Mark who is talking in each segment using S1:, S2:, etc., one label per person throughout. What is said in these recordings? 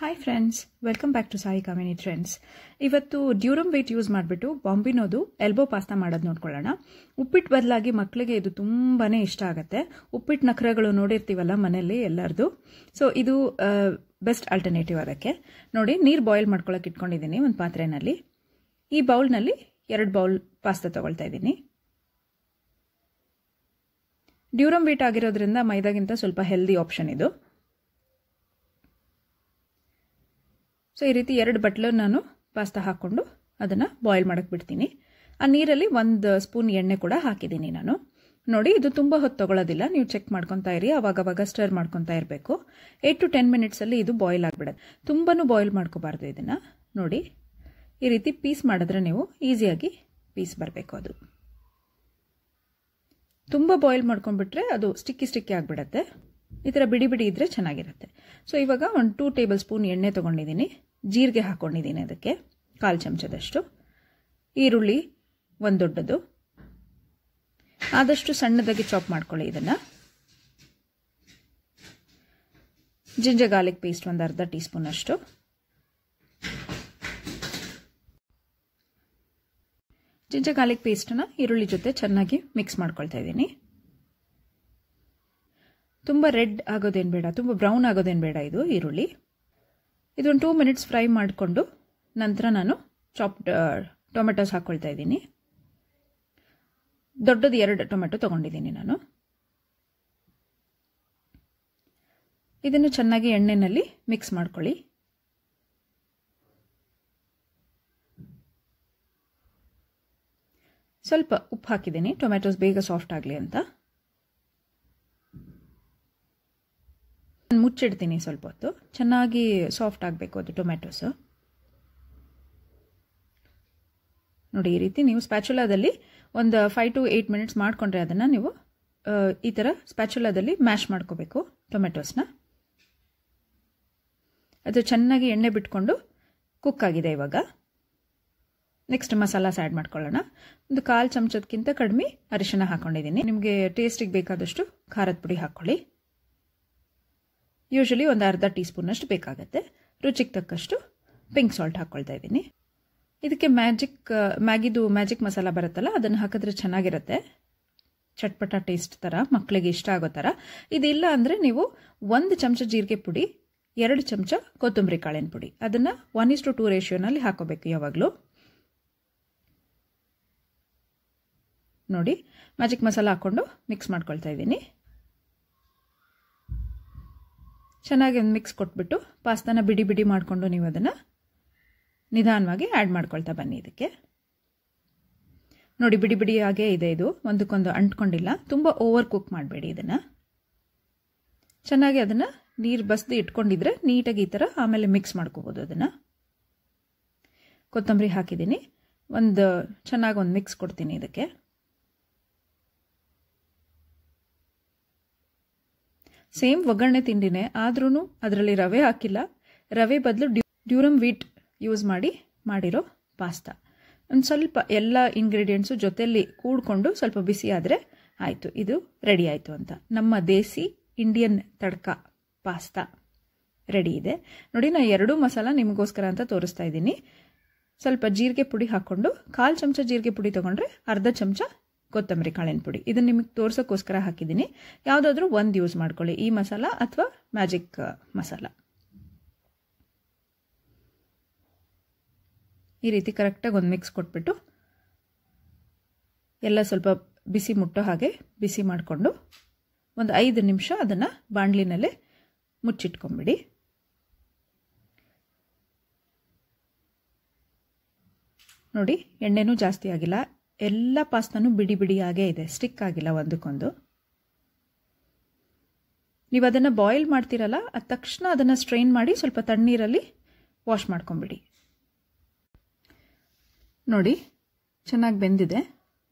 S1: hi friends welcome back to Sai Kamini friends ಇವತ್ತು durum wait use ಮಾಡಿಬಿಟ್ಟು ಬಾಂಬಿನೋದು elbow pasta ಮಾಡೋದು ನೋಡ್ಕೊಳ್ಳೋಣ ಉಪ್ಪಿಟ್ಟು ಬದಲಾಗಿ ಮಕ್ಕಳಿಗೆ ಇದು ತುಂಬಾ ಇಷ್ಟ ಆಗುತ್ತೆ ಉಪ್ಪಿಟ್ಟು ನಖರಗಳು ನೋಡಿರ್ತೀವಲ್ಲ ಮನೆಯಲ್ಲಿ ಎಲ್ಲರದು ಸೊ ಇದು ಬೆಸ್ಟ್ ಆಲ್ಟರ್ನೇಟಿವ್ ಅದಕ್ಕೆ ನೋಡಿ ನೀರು ಬಾಯ್ಲ್ ಮಾಡ್ಕೊಳ್ಳೋಕೆ ಇಟ್ಕೊಂಡಿದ್ದೀನಿ ಒಂದು ಪಾತ್ರೆಯಲ್ಲಿ ಈ ಬೌಲ್ನಲ್ಲಿ ಎರಡು ಬೌಲ್ ಪಾಸ್ತಾ ತೊಗೊಳ್ತಾ ಇದ್ದೀನಿ ಡ್ಯೂರಮ್ ವೀಟ್ ಆಗಿರೋದ್ರಿಂದ ಮೈದಾಗಿಂತ ಸ್ವಲ್ಪ ಹೆಲ್ದಿ ಆಪ್ಷನ್ ಇದು ಸೊ ಈ ರೀತಿ ಎರಡು ಬಟ್ಲು ನಾನು ಪಾಸ್ತಾ ಹಾಕ್ಕೊಂಡು ಅದನ್ನು ಬಾಯ್ಲ್ ಮಾಡೋಕ್ಕೆ ಬಿಡ್ತೀನಿ ಆ ನೀರಲ್ಲಿ ಒಂದು ಸ್ಪೂನ್ ಎಣ್ಣೆ ಕೂಡ ಹಾಕಿದ್ದೀನಿ ನಾನು ನೋಡಿ ಇದು ತುಂಬ ಹೊತ್ತು ತಗೊಳ್ಳೋದಿಲ್ಲ ನೀವು ಚೆಕ್ ಮಾಡ್ಕೊತಾ ಇರಿ ಅವಾಗವಾಗ ಸ್ಟರ್ ಮಾಡ್ಕೊತಾ ಇರಬೇಕು ಏಟ್ ಟು ಟೆನ್ ಮಿನಿಟ್ಸಲ್ಲಿ ಇದು ಬಾಯ್ಲ್ ಆಗಿಬಿಡುತ್ತೆ ತುಂಬಾ ಬಾಯ್ಲ್ ಮಾಡ್ಕೋಬಾರ್ದು ಇದನ್ನು ನೋಡಿ ಈ ರೀತಿ ಪೀಸ್ ಮಾಡಿದ್ರೆ ನೀವು ಈಸಿಯಾಗಿ ಪೀಸ್ ಬರಬೇಕು ಅದು ತುಂಬ ಬಾಯ್ಲ್ ಮಾಡ್ಕೊಂಡ್ಬಿಟ್ರೆ ಅದು ಸ್ಟಿಕ್ಕಿ ಸ್ಟಿಕ್ಕಿ ಆಗಿಬಿಡತ್ತೆ ಈ ಥರ ಬಿಡಿ ಬಿಡಿ ಇದ್ದರೆ ಚೆನ್ನಾಗಿರುತ್ತೆ ಸೊ ಇವಾಗ ಒಂದು ಟೂ ಟೇಬಲ್ ಸ್ಪೂನ್ ಎಣ್ಣೆ ತೊಗೊಂಡಿದ್ದೀನಿ ಜೀರಿಗೆ ಹಾಕ್ಕೊಂಡಿದ್ದೀನಿ ಅದಕ್ಕೆ ಕಾಲು ಚಮಚದಷ್ಟು ಈರುಳ್ಳಿ ಒಂದು ದೊಡ್ಡದು ಆದಷ್ಟು ಸಣ್ಣದಾಗಿ ಚಾಪ್ ಮಾಡ್ಕೊಳ್ಳಿ ಇದನ್ನು ಜಿಂಜರ್ ಗಾರ್ಲಿಕ್ ಪೇಸ್ಟ್ ಒಂದು ಅರ್ಧ ಟೀ ಸ್ಪೂನ್ ಅಷ್ಟು ಜಿಂಜರ್ ಗಾರ್ಲಿಕ್ ಪೇಸ್ಟನ್ನು ಈರುಳ್ಳಿ ಜೊತೆ ಚೆನ್ನಾಗಿ ಮಿಕ್ಸ್ ಮಾಡ್ಕೊಳ್ತಾ ಇದ್ದೀನಿ ತುಂಬ ರೆಡ್ ಆಗೋದೇನು ಬೇಡ ತುಂಬ ಬ್ರೌನ್ ಆಗೋದೇನು ಬೇಡ ಇದು ಈರುಳ್ಳಿ ಇದೊಂದು ಟೂ ಮಿನಿಟ್ಸ್ ಫ್ರೈ ಮಾಡಿಕೊಂಡು ನಂತರ ನಾನು ಚಾಪ್ಡ್ ಟೊಮೆಟೊಸ್ ಹಾಕ್ಕೊಳ್ತಾ ಇದ್ದೀನಿ ದೊಡ್ಡದು ಎರಡು ಟೊಮೆಟೊ ತೊಗೊಂಡಿದ್ದೀನಿ ನಾನು ಇದನ್ನು ಚೆನ್ನಾಗಿ ಎಣ್ಣೆಯಲ್ಲಿ ಮಿಕ್ಸ್ ಮಾಡ್ಕೊಳ್ಳಿ ಸ್ವಲ್ಪ ಉಪ್ಪು ಹಾಕಿದ್ದೀನಿ ಟೊಮೆಟೊಸ್ ಬೇಗ ಸಾಫ್ಟ್ ಆಗಲಿ ಅಂತ ಮುಚ್ಚಿಡ್ತೀನಿ ಸ್ವಲ್ಪ ಹೊತ್ತು ಚೆನ್ನಾಗಿ ಸಾಫ್ಟ್ ಆಗಬೇಕು ಅದು ಟೊಮ್ಯಾಟೊಸು ನೋಡಿ ಈ ರೀತಿ ನೀವು ಸ್ಪ್ಯಾಚುಲಾದಲ್ಲಿ ಒಂದು ಫೈವ್ ಟು ಏಯ್ಟ್ ಮಿನಿಟ್ಸ್ ಮಾಡಿಕೊಂಡ್ರೆ ಅದನ್ನು ನೀವು ಈ ಥರ ಸ್ಪ್ಯಾಚುಲಾದಲ್ಲಿ ಮ್ಯಾಶ್ ಮಾಡ್ಕೋಬೇಕು ಟೊಮೆಟೊಸ್ನ ಅದು ಚೆನ್ನಾಗಿ ಎಣ್ಣೆ ಬಿಟ್ಕೊಂಡು ಕುಕ್ ಆಗಿದೆ ಇವಾಗ ನೆಕ್ಸ್ಟ್ ಮಸಾಲಾಸ್ ಸ್ಯಾಡ್ ಮಾಡ್ಕೊಳ್ಳೋಣ ಒಂದು ಕಾಲು ಚಮಚದಕ್ಕಿಂತ ಕಡಿಮೆ ಅರಿಶಿನ ಹಾಕ್ಕೊಂಡಿದ್ದೀನಿ ನಿಮಗೆ ಟೇಸ್ಟಿಗೆ ಬೇಕಾದಷ್ಟು ಖಾರದ ಪುಡಿ ಹಾಕ್ಕೊಳ್ಳಿ ಯೂಶಲಿ ಒಂದು ಅರ್ಧ ಟೀ ಸ್ಪೂನಷ್ಟು ಬೇಕಾಗುತ್ತೆ ರುಚಿಗೆ ತಕ್ಕಷ್ಟು ಪಿಂಕ್ ಸಾಲ್ಟ್ ಹಾಕ್ಕೊಳ್ತಾ ಇದ್ದೀನಿ ಇದಕ್ಕೆ ಮ್ಯಾಜಿಕ್ ಮ್ಯಾಗಿದು ಮ್ಯಾಜಿಕ್ ಮಸಾಲ ಬರುತ್ತಲ್ಲ ಅದನ್ನು ಹಾಕಿದ್ರೆ ಚೆನ್ನಾಗಿರುತ್ತೆ ಚಟ್ಪಟ ಟೇಸ್ಟ್ ಥರ ಮಕ್ಕಳಿಗೆ ಇಷ್ಟ ಆಗೋ ಥರ ಇದಿಲ್ಲ ಅಂದರೆ ನೀವು ಒಂದು ಚಮಚ ಜೀರಿಗೆ ಪುಡಿ ಎರಡು ಚಮಚ ಕೊತ್ತಂಬರಿ ಕಾಳಿನ ಪುಡಿ ಅದನ್ನು ಒನ್ ಇಸ್ ಟು ಟೂ ರೇಷಿಯೋನಲ್ಲಿ ಹಾಕೋಬೇಕು ಯಾವಾಗಲೂ ನೋಡಿ ಮ್ಯಾಜಿಕ್ ಮಸಾಲ ಹಾಕ್ಕೊಂಡು ಮಿಕ್ಸ್ ಮಾಡ್ಕೊಳ್ತಾ ಇದ್ದೀನಿ ಚೆನ್ನಾಗಿ ಒಂದು ಮಿಕ್ಸ್ ಕೊಟ್ಬಿಟ್ಟು ಪಾಸ್ತಾನ ಬಿಡಿ ಬಿಡಿ ಮಾಡಿಕೊಂಡು ನೀವು ಅದನ್ನು ನಿಧಾನವಾಗಿ ಆ್ಯಡ್ ಮಾಡ್ಕೊಳ್ತಾ ಬನ್ನಿ ಇದಕ್ಕೆ ನೋಡಿ ಬಿಡಿ ಬಿಡಿಯಾಗೇ ಇದೆ ಇದು ಒಂದಕ್ಕೊಂದು ಅಂಟ್ಕೊಂಡಿಲ್ಲ ತುಂಬ ಓವರ್ ಕುಕ್ ಮಾಡಬೇಡಿ ಇದನ್ನು ಚೆನ್ನಾಗಿ ಅದನ್ನು ನೀರು ಬಸ್ದು ಇಟ್ಕೊಂಡಿದ್ರೆ ನೀಟಾಗಿ ಈ ಥರ ಆಮೇಲೆ ಮಿಕ್ಸ್ ಮಾಡ್ಕೋಬೋದು ಅದನ್ನು ಕೊತ್ತಂಬರಿ ಹಾಕಿದ್ದೀನಿ ಒಂದು ಚೆನ್ನಾಗಿ ಒಂದು ಮಿಕ್ಸ್ ಕೊಡ್ತೀನಿ ಇದಕ್ಕೆ ಸೇಮ್ ಒಗ್ಗರಣೆ ತಿಂಡಿನೇ ಆದ್ರೂ ಅದರಲ್ಲಿ ರವೆ ಹಾಕಿಲ್ಲ ರವೆ ಬದಲು ಡ್ಯೂರಮ್ ವೀಟ್ ಯೂಸ್ ಮಾಡಿ ಮಾಡಿರೋ ಪಾಸ್ತಾ ಒಂದು ಸ್ವಲ್ಪ ಎಲ್ಲ ಇಂಗ್ರೀಡಿಯೆಂಟ್ಸು ಜೊತೆಯಲ್ಲಿ ಕೂಡಿಕೊಂಡು ಸ್ವಲ್ಪ ಬಿಸಿ ಆದರೆ ಆಯಿತು ಇದು ರೆಡಿ ಆಯಿತು ಅಂತ ನಮ್ಮ desi Indian tadka pasta ready ಇದೆ ನೋಡಿ ನಾನು ಎರಡೂ ಮಸಾಲ ನಿಮಗೋಸ್ಕರ ಅಂತ ತೋರಿಸ್ತಾ ಇದ್ದೀನಿ ಸ್ವಲ್ಪ ಜೀರಿಗೆ ಪುಡಿ ಹಾಕ್ಕೊಂಡು ಕಾಲು ಚಮಚ ಜೀರಿಗೆ ಪುಡಿ ತೊಗೊಂಡ್ರೆ ಅರ್ಧ ಚಮಚ ಕೊತ್ತಂಬರಿ ಕಾಳಿನ ಪುಡಿ ಇದನ್ನು ನಿಮಗೆ ತೋರಿಸೋಕ್ಕೋಸ್ಕರ ಹಾಕಿದ್ದೀನಿ ಯಾವುದಾದ್ರೂ ಒಂದು ಯೂಸ್ ಮಾಡ್ಕೊಳ್ಳಿ ಈ ಮಸಾಲ ಅಥವಾ ಮ್ಯಾಜಿಕ್ ಮಸಾಲ ಈ ರೀತಿ ಕರೆಕ್ಟಾಗಿ ಒಂದು ಮಿಕ್ಸ್ ಕೊಟ್ಬಿಟ್ಟು ಎಲ್ಲ ಸ್ವಲ್ಪ ಬಿಸಿ ಮುಟ್ಟೋ ಹಾಗೆ ಬಿಸಿ ಮಾಡಿಕೊಂಡು ಒಂದು ಐದು ನಿಮಿಷ ಅದನ್ನು ಬಾಣಲಿನಲ್ಲೇ ಮುಚ್ಚಿಟ್ಕೊಂಬಿಡಿ ನೋಡಿ ಎಣ್ಣೆನೂ ಜಾಸ್ತಿ ಆಗಿಲ್ಲ ಎಲ್ಲ ಪಾಸ್ತಾನು ಬಿಡಿ ಬಿಡಿಯಾಗೇ ಇದೆ ಸ್ಟಿಕ್ ಆಗಿಲ್ಲ ಒಂದಕ್ಕೊಂದು ನೀವು ಅದನ್ನು ಬಾಯ್ಲ್ ಮಾಡ್ತೀರಲ್ಲ ಅದ ತಕ್ಷಣ ಅದನ್ನು ಸ್ಟ್ರೈನ್ ಮಾಡಿ ಸ್ವಲ್ಪ ತಣ್ಣೀರಲ್ಲಿ ವಾಶ್ ಮಾಡ್ಕೊಂಬಿಡಿ ನೋಡಿ ಚೆನ್ನಾಗಿ ಬೆಂದಿದೆ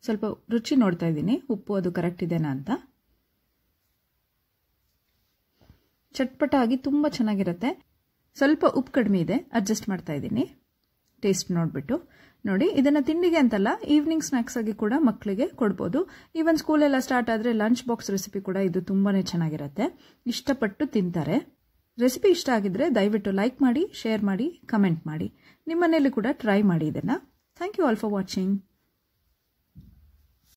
S1: ಸ್ವಲ್ಪ ರುಚಿ ನೋಡ್ತಾ ಇದ್ದೀನಿ ಉಪ್ಪು ಅದು ಕರೆಕ್ಟ್ ಇದೆನಾ ಅಂತ ಚಟ್ಪಟ ಆಗಿ ತುಂಬ ಚೆನ್ನಾಗಿರುತ್ತೆ ಸ್ವಲ್ಪ ಉಪ್ಪು ಕಡಿಮೆ ಇದೆ ಅಡ್ಜಸ್ಟ್ ಮಾಡ್ತಾ ಇದ್ದೀನಿ ಟೇಸ್ಟ್ ನೋಡಿಬಿಟ್ಟು ನೋಡಿ ಇದನ್ನು ತಿಂಡಿಗೆ ಅಂತಲ್ಲ ಈವ್ನಿಂಗ್ ಸ್ನಾಕ್ಸ್ ಆಗಿ ಕೂಡ ಮಕ್ಕಳಿಗೆ ಕೊಡ್ಬೋದು ಈವನ್ ಸ್ಕೂಲ್ ಎಲ್ಲ ಸ್ಟಾರ್ಟ್ ಆದರೆ ಲಂಚ್ ಬಾಕ್ಸ್ ರೆಸಿಪಿ ಕೂಡ ಇದು ತುಂಬಾ ಚೆನ್ನಾಗಿರುತ್ತೆ ಇಷ್ಟಪಟ್ಟು ತಿಂತಾರೆ ರೆಸಿಪಿ ಇಷ್ಟ ಆಗಿದ್ರೆ ದಯವಿಟ್ಟು ಲೈಕ್ ಮಾಡಿ ಶೇರ್ ಮಾಡಿ ಕಮೆಂಟ್ ಮಾಡಿ ನಿಮ್ಮನೇಲಿ ಕೂಡ ಟ್ರೈ ಮಾಡಿ ಇದನ್ನ thank you all for watching